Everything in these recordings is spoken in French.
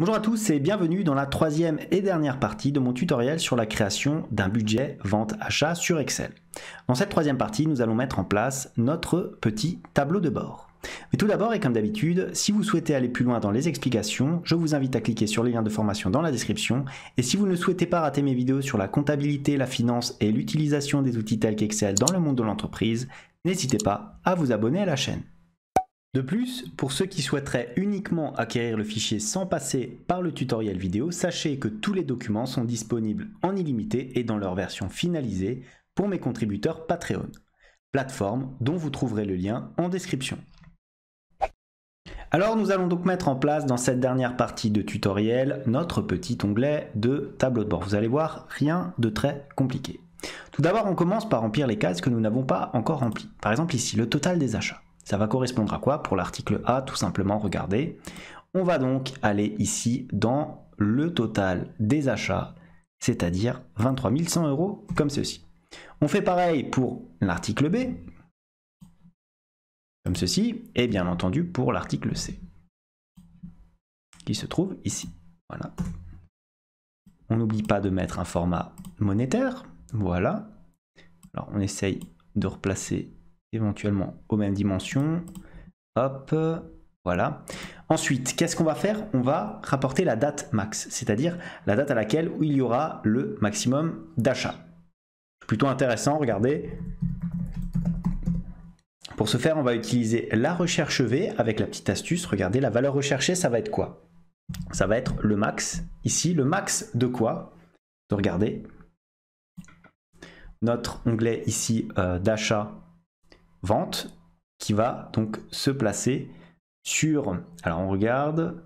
Bonjour à tous et bienvenue dans la troisième et dernière partie de mon tutoriel sur la création d'un budget vente-achat sur Excel. Dans cette troisième partie, nous allons mettre en place notre petit tableau de bord. Mais tout d'abord, et comme d'habitude, si vous souhaitez aller plus loin dans les explications, je vous invite à cliquer sur les liens de formation dans la description. Et si vous ne souhaitez pas rater mes vidéos sur la comptabilité, la finance et l'utilisation des outils tels qu'Excel dans le monde de l'entreprise, n'hésitez pas à vous abonner à la chaîne. De plus, pour ceux qui souhaiteraient uniquement acquérir le fichier sans passer par le tutoriel vidéo, sachez que tous les documents sont disponibles en illimité et dans leur version finalisée pour mes contributeurs Patreon, plateforme dont vous trouverez le lien en description. Alors nous allons donc mettre en place dans cette dernière partie de tutoriel notre petit onglet de tableau de bord. Vous allez voir, rien de très compliqué. Tout d'abord, on commence par remplir les cases que nous n'avons pas encore remplies. Par exemple ici, le total des achats. Ça va correspondre à quoi Pour l'article A, tout simplement, regardez. On va donc aller ici dans le total des achats, c'est-à-dire 23 100 euros, comme ceci. On fait pareil pour l'article B, comme ceci, et bien entendu pour l'article C, qui se trouve ici. Voilà. On n'oublie pas de mettre un format monétaire. Voilà. Alors on essaye de replacer éventuellement aux mêmes dimensions. Hop, voilà. Ensuite, qu'est-ce qu'on va faire On va rapporter la date max, c'est-à-dire la date à laquelle il y aura le maximum d'achat. Plutôt intéressant, regardez. Pour ce faire, on va utiliser la recherche V avec la petite astuce. Regardez, la valeur recherchée, ça va être quoi Ça va être le max. Ici, le max de quoi Regardez. Notre onglet ici euh, d'achat vente qui va donc se placer sur, alors on regarde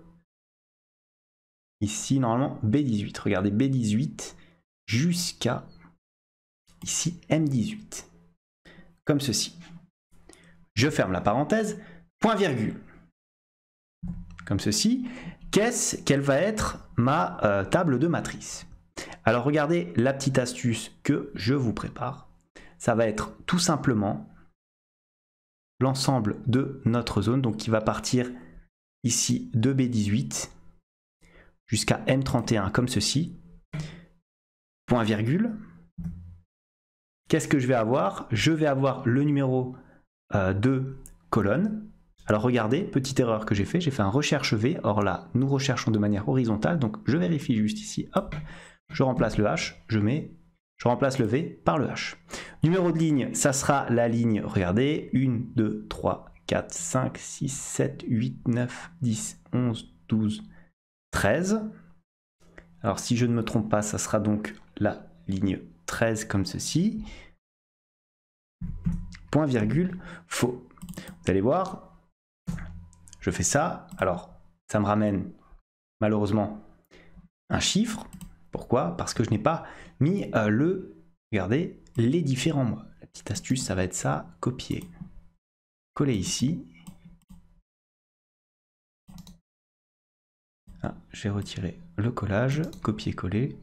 ici normalement B18, regardez B18 jusqu'à ici M18, comme ceci. Je ferme la parenthèse, point virgule, comme ceci. Qu'est-ce qu'elle va être ma euh, table de matrice Alors regardez la petite astuce que je vous prépare. Ça va être tout simplement l'ensemble de notre zone, donc qui va partir ici de B18 jusqu'à M31 comme ceci, point virgule. Qu'est-ce que je vais avoir Je vais avoir le numéro euh, de colonne. Alors regardez, petite erreur que j'ai fait, j'ai fait un recherche V, or là nous recherchons de manière horizontale, donc je vérifie juste ici, hop, je remplace le H, je mets je remplace le V par le H. Numéro de ligne, ça sera la ligne, regardez, 1, 2, 3, 4, 5, 6, 7, 8, 9, 10, 11, 12, 13. Alors si je ne me trompe pas, ça sera donc la ligne 13 comme ceci. Point virgule faux. Vous allez voir, je fais ça. Alors, ça me ramène malheureusement un chiffre. Pourquoi Parce que je n'ai pas mis le, regardez, les différents mois. La petite astuce, ça va être ça, copier, coller ici. Ah, j'ai retiré le collage, copier-coller.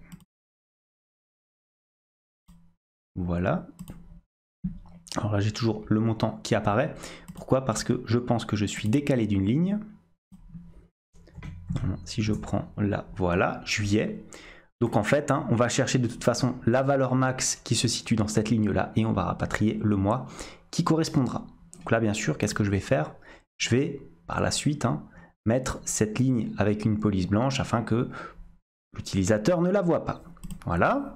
Voilà. Alors là, j'ai toujours le montant qui apparaît. Pourquoi Parce que je pense que je suis décalé d'une ligne. Si je prends là, voilà, juillet. Donc en fait, hein, on va chercher de toute façon la valeur max qui se situe dans cette ligne-là et on va rapatrier le mois qui correspondra. Donc là, bien sûr, qu'est-ce que je vais faire Je vais, par la suite, hein, mettre cette ligne avec une police blanche afin que l'utilisateur ne la voit pas. Voilà.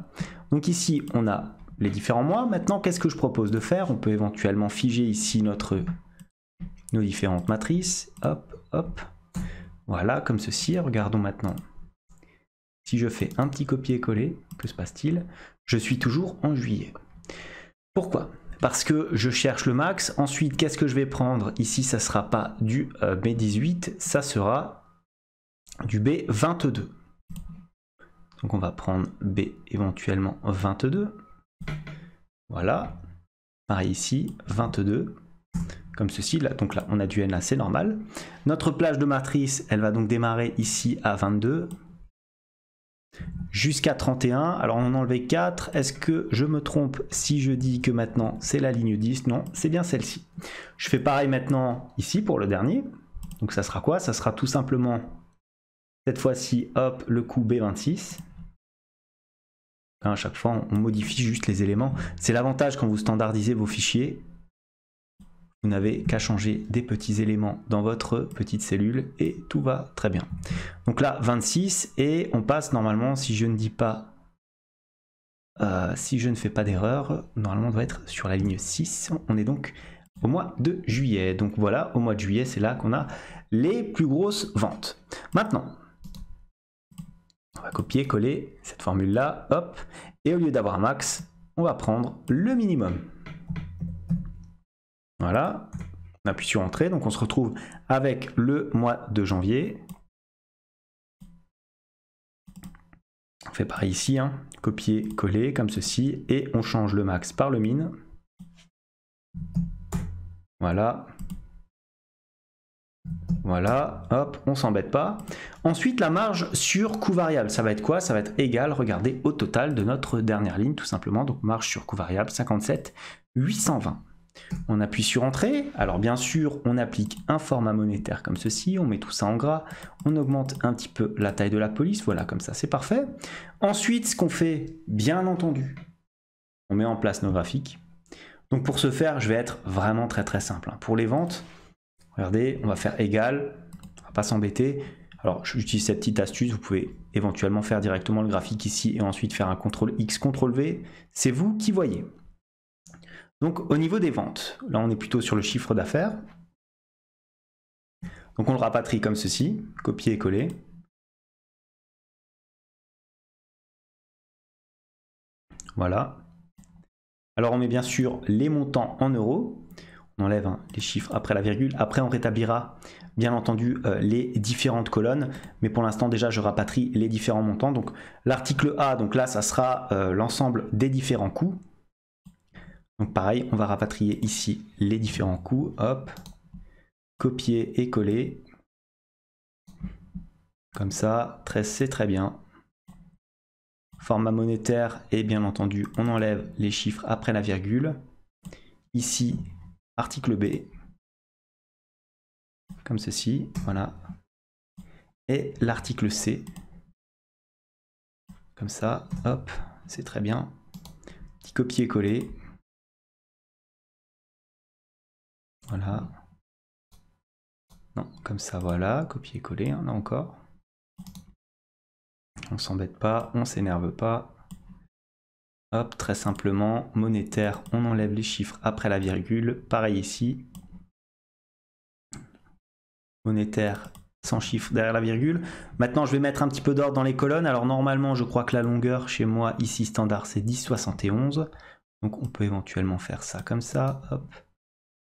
Donc ici, on a les différents mois. Maintenant, qu'est-ce que je propose de faire On peut éventuellement figer ici notre, nos différentes matrices. Hop, hop. Voilà, comme ceci. Regardons maintenant si je fais un petit copier-coller, que se passe-t-il Je suis toujours en juillet. Pourquoi parce que je cherche le max. Ensuite, qu'est-ce que je vais prendre Ici, ça ne sera pas du euh, B18, ça sera du B22. Donc on va prendre B éventuellement 22. Voilà. Pareil ici, 22. Comme ceci, là, donc là on a du N c'est normal. Notre plage de matrice, elle va donc démarrer ici à 22 jusqu'à 31. Alors on en enlevait 4. Est-ce que je me trompe si je dis que maintenant c'est la ligne 10 Non, c'est bien celle-ci. Je fais pareil maintenant ici pour le dernier. Donc ça sera quoi Ça sera tout simplement, cette fois-ci, hop, le coup B26. Hein, à chaque fois, on modifie juste les éléments. C'est l'avantage quand vous standardisez vos fichiers, vous n'avez qu'à changer des petits éléments dans votre petite cellule et tout va très bien. Donc là, 26 et on passe normalement, si je ne dis pas, euh, si je ne fais pas d'erreur, normalement on doit être sur la ligne 6. On est donc au mois de juillet. Donc voilà, au mois de juillet, c'est là qu'on a les plus grosses ventes. Maintenant, on va copier, coller cette formule-là, hop, et au lieu d'avoir max, on va prendre le minimum. Voilà, on appuie sur Entrée, donc on se retrouve avec le mois de janvier. On fait pareil ici, hein. copier, coller comme ceci, et on change le max par le min. Voilà. Voilà, hop, on s'embête pas. Ensuite, la marge sur coût variable, ça va être quoi Ça va être égal, regardez, au total de notre dernière ligne, tout simplement. Donc, marge sur coût variable, 57, 820. On appuie sur Entrée. Alors bien sûr, on applique un format monétaire comme ceci. On met tout ça en gras. On augmente un petit peu la taille de la police. Voilà, comme ça, c'est parfait. Ensuite, ce qu'on fait, bien entendu, on met en place nos graphiques. Donc pour ce faire, je vais être vraiment très très simple. Hein. Pour les ventes, regardez, on va faire égal. On va pas s'embêter. Alors j'utilise cette petite astuce, vous pouvez éventuellement faire directement le graphique ici et ensuite faire un CTRL X, CTRL V. C'est vous qui voyez. Donc au niveau des ventes, là on est plutôt sur le chiffre d'affaires. Donc on le rapatrie comme ceci, copier et coller. Voilà. Alors on met bien sûr les montants en euros. On enlève hein, les chiffres après la virgule. Après on rétablira bien entendu euh, les différentes colonnes. Mais pour l'instant déjà je rapatrie les différents montants. Donc l'article A, donc là ça sera euh, l'ensemble des différents coûts. Donc pareil, on va rapatrier ici les différents coûts. Hop, copier et coller. Comme ça, c'est très bien. Format monétaire, et bien entendu, on enlève les chiffres après la virgule. Ici, article B, comme ceci, voilà. Et l'article C, comme ça, hop, c'est très bien. Petit copier-coller, Voilà. Non, comme ça, voilà, copier-coller, on là encore. On s'embête pas, on s'énerve pas. Hop, très simplement, monétaire, on enlève les chiffres après la virgule. Pareil ici. Monétaire sans chiffre derrière la virgule. Maintenant, je vais mettre un petit peu d'ordre dans les colonnes. Alors normalement, je crois que la longueur chez moi, ici standard, c'est 10,71. Donc on peut éventuellement faire ça comme ça. Hop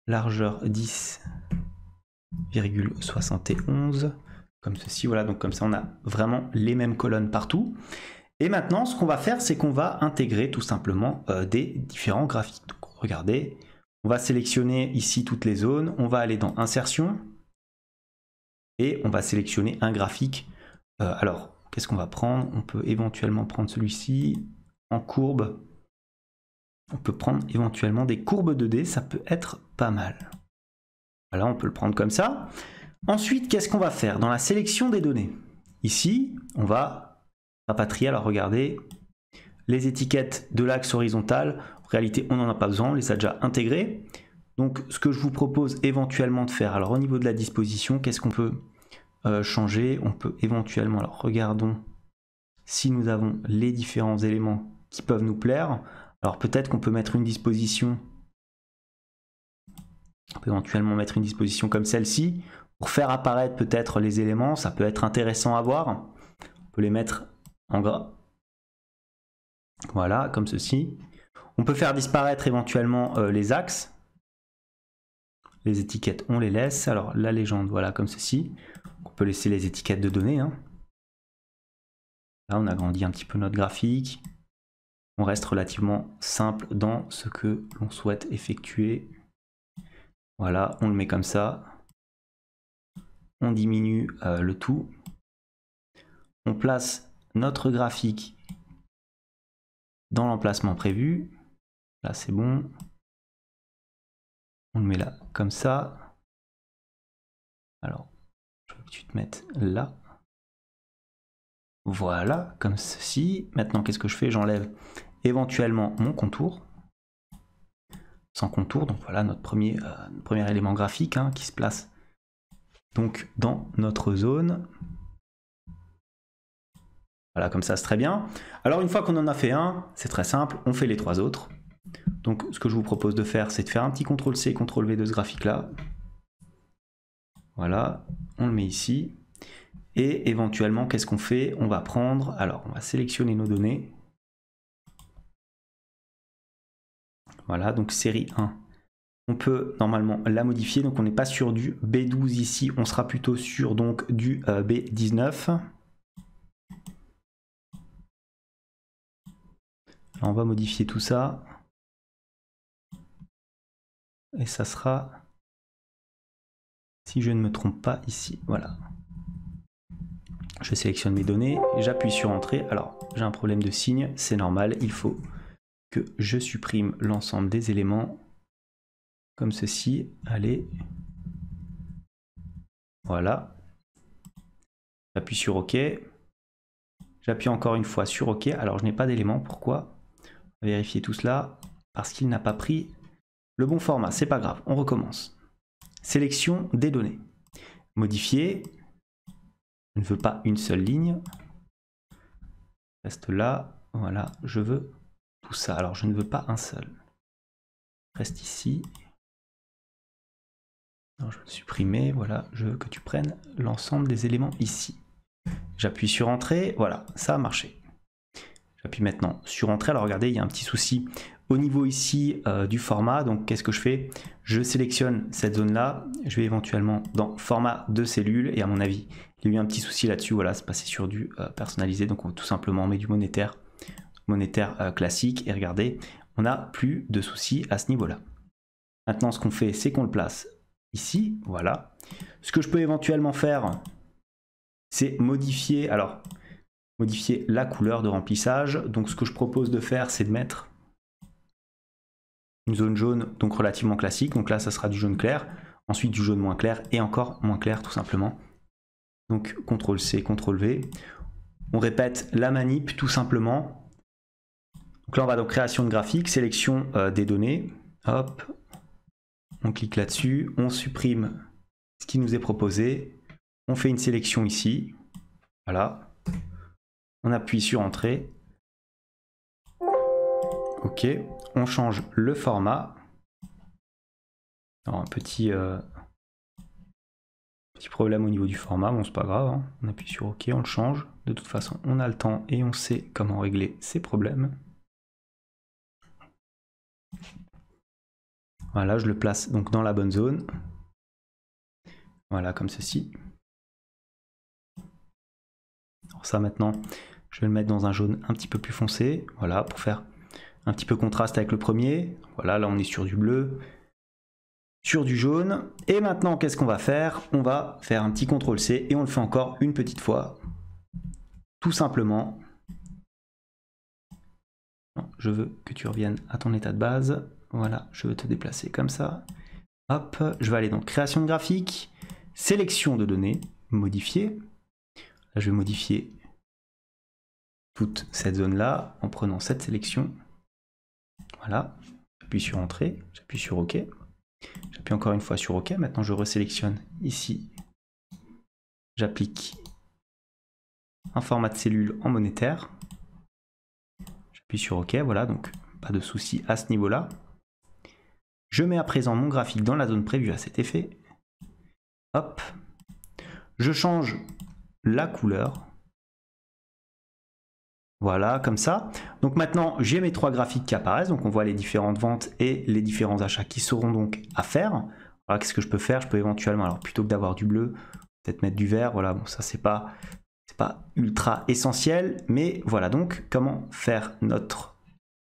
largeur 10,71 comme ceci, voilà, donc comme ça on a vraiment les mêmes colonnes partout. Et maintenant, ce qu'on va faire, c'est qu'on va intégrer tout simplement euh, des différents graphiques. regardez, on va sélectionner ici toutes les zones, on va aller dans insertion et on va sélectionner un graphique. Euh, alors, qu'est-ce qu'on va prendre On peut éventuellement prendre celui-ci en courbe on peut prendre éventuellement des courbes 2D, ça peut être pas mal. Voilà, on peut le prendre comme ça. Ensuite, qu'est-ce qu'on va faire dans la sélection des données Ici, on va rapatrier, alors regardez, les étiquettes de l'axe horizontal. En réalité, on n'en a pas besoin, on les a déjà intégrées. Donc, ce que je vous propose éventuellement de faire, alors au niveau de la disposition, qu'est-ce qu'on peut euh, changer On peut éventuellement, alors regardons si nous avons les différents éléments qui peuvent nous plaire. Alors peut-être qu'on peut mettre une disposition, on peut éventuellement mettre une disposition comme celle-ci, pour faire apparaître peut-être les éléments, ça peut être intéressant à voir. On peut les mettre en gras. Voilà, comme ceci. On peut faire disparaître éventuellement euh, les axes. Les étiquettes, on les laisse. Alors la légende, voilà, comme ceci. On peut laisser les étiquettes de données. Hein. Là, on agrandit un petit peu notre graphique on reste relativement simple dans ce que l'on souhaite effectuer. Voilà, on le met comme ça. On diminue euh, le tout. On place notre graphique dans l'emplacement prévu. Là, c'est bon. On le met là, comme ça. Alors, je tu te mettes là. Voilà, comme ceci. Maintenant, qu'est-ce que je fais J'enlève éventuellement mon contour. Sans contour, donc voilà notre premier, euh, élément graphique hein, qui se place donc dans notre zone. Voilà, comme ça, c'est très bien. Alors, une fois qu'on en a fait un, c'est très simple, on fait les trois autres. Donc, ce que je vous propose de faire, c'est de faire un petit CTRL-C, CTRL-V de ce graphique-là. Voilà, on le met ici. Et éventuellement, qu'est-ce qu'on fait On va prendre, alors on va sélectionner nos données. Voilà, donc série 1. On peut normalement la modifier, donc on n'est pas sur du B12 ici, on sera plutôt sur donc du euh, B19. on va modifier tout ça. Et ça sera, si je ne me trompe pas, ici. Voilà. Je sélectionne mes données, j'appuie sur Entrée. Alors, j'ai un problème de signe, c'est normal, il faut que je supprime l'ensemble des éléments comme ceci. Allez. Voilà. J'appuie sur OK. J'appuie encore une fois sur OK. Alors, je n'ai pas d'éléments. Pourquoi Vérifier tout cela. Parce qu'il n'a pas pris le bon format. C'est pas grave. On recommence. Sélection des données. Modifier. Je ne veux pas une seule ligne. Reste là. Voilà, je veux tout ça. Alors, je ne veux pas un seul. Reste ici. je veux supprimer. Voilà, je veux que tu prennes l'ensemble des éléments ici. J'appuie sur Entrée. Voilà, ça a marché. J'appuie maintenant sur Entrée. Alors, regardez, il y a un petit souci au niveau ici euh, du format, donc qu'est-ce que je fais Je sélectionne cette zone-là, je vais éventuellement dans format de cellule, et à mon avis, il y a eu un petit souci là-dessus, voilà, c'est passé sur du euh, personnalisé, donc tout simplement on met du monétaire, monétaire euh, classique, et regardez, on n'a plus de soucis à ce niveau-là. Maintenant, ce qu'on fait, c'est qu'on le place ici, voilà. Ce que je peux éventuellement faire, c'est modifier, alors, modifier la couleur de remplissage. Donc ce que je propose de faire, c'est de mettre une zone jaune donc relativement classique. Donc là, ça sera du jaune clair, ensuite du jaune moins clair et encore moins clair tout simplement. Donc CTRL C, CTRL V. On répète la manip tout simplement. Donc là, on va donc création de graphique, sélection euh, des données. Hop, on clique là-dessus, on supprime ce qui nous est proposé. On fait une sélection ici. Voilà. On appuie sur entrée OK, on change le format. un euh, petit, problème au niveau du format, bon c'est pas grave, hein. on appuie sur OK, on le change. De toute façon, on a le temps et on sait comment régler ces problèmes. Voilà, je le place donc dans la bonne zone. Voilà, comme ceci. Alors ça maintenant, je vais le mettre dans un jaune un petit peu plus foncé, voilà, pour faire un petit peu contraste avec le premier. Voilà, là on est sur du bleu, sur du jaune. Et maintenant, qu'est-ce qu'on va faire On va faire un petit CTRL-C et on le fait encore une petite fois. Tout simplement. je veux que tu reviennes à ton état de base. Voilà, je veux te déplacer comme ça. Hop, je vais aller dans création de graphique, sélection de données, modifier. Là, je vais modifier toute cette zone-là en prenant cette sélection. Voilà. J'appuie sur Entrée, j'appuie sur OK. J'appuie encore une fois sur OK. Maintenant, je resélectionne ici. J'applique un format de cellule en monétaire. J'appuie sur OK. Voilà, donc pas de souci à ce niveau-là. Je mets à présent mon graphique dans la zone prévue à cet effet. Hop. Je change la couleur voilà, comme ça. Donc maintenant, j'ai mes trois graphiques qui apparaissent. Donc on voit les différentes ventes et les différents achats qui seront donc à faire. Voilà, qu'est-ce que je peux faire Je peux éventuellement, alors plutôt que d'avoir du bleu, peut-être mettre du vert. Voilà, bon, ça c'est pas, c'est pas ultra essentiel. Mais voilà donc comment faire notre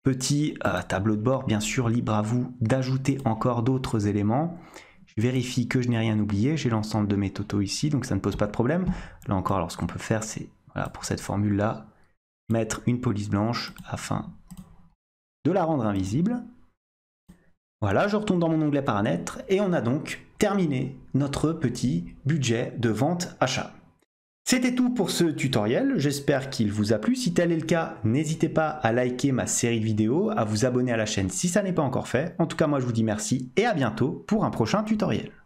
petit euh, tableau de bord. Bien sûr, libre à vous d'ajouter encore d'autres éléments. Je vérifie que je n'ai rien oublié. J'ai l'ensemble de mes totaux ici, donc ça ne pose pas de problème. Là encore, alors ce qu'on peut faire, c'est voilà, pour cette formule-là, mettre une police blanche afin de la rendre invisible. Voilà, je retourne dans mon onglet paramètres et on a donc terminé notre petit budget de vente-achat. C'était tout pour ce tutoriel, j'espère qu'il vous a plu. Si tel est le cas, n'hésitez pas à liker ma série de vidéos, à vous abonner à la chaîne si ça n'est pas encore fait. En tout cas, moi je vous dis merci et à bientôt pour un prochain tutoriel.